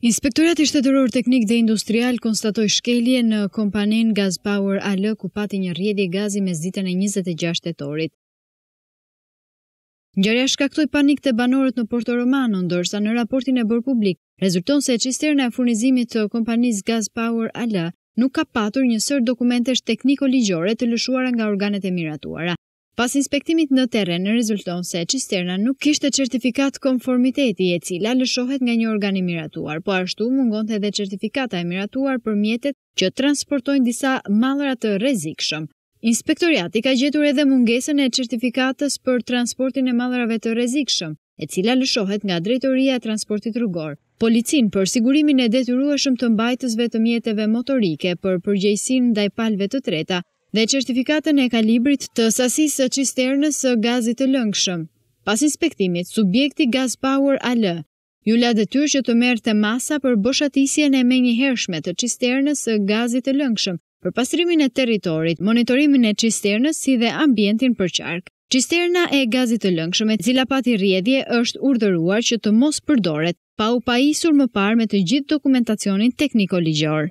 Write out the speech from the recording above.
Inspektorat i shtetëror teknik dhe industrial konstatoj shkelje në kompanin Gaz Power AL ku pati një rjedi gazi me zditën e 26 torit. Njërja shkaktoj panik të banorët në Porto Romano, ndërsa në raportin e bërë publik, rezulton se qister e furnizimit të kompanis Gaz Power AL nuk ka patur njësër dokumentesh tekniko ligjore të lëshuara nga organet e miratuara. Pas inspektimit në teren, në rezulton se qisterna nuk kishte certifikat konformiteti e cila lëshohet nga një organ i miratuar, po ashtu mungon të edhe certifikata e miratuar për mjetet që transportojnë disa malërat të rezikshëm. Inspektoriati ka gjetur edhe mungesën e certifikatës për transportin e malërave të rezikshëm, e cila lëshohet nga drejtoria e transportit rrugor. Policin për sigurimin e detyrueshëm të mbajtësve të mjeteve motorike për përgjegjësinë ndaj palëve të treta dhe certifikatën e kalibrit të sasisë së cisternës së gazit të lëngshëm. Pas inspektimit, subjekti Gas Power AL ju la detyrë që të merrte masa për boshatisjen e menjëhershme të cisternës së gazit të lëngshëm për pastrimin e territorit, monitorimin e cisternës si dhe ambientin për qark. Cisterna e gazit të lëngshëm e cila pati rrjedhje është urdhëruar që të mos përdoret pa u pajisur më parë me të gjithë dokumentacionin tekniko-ligjor.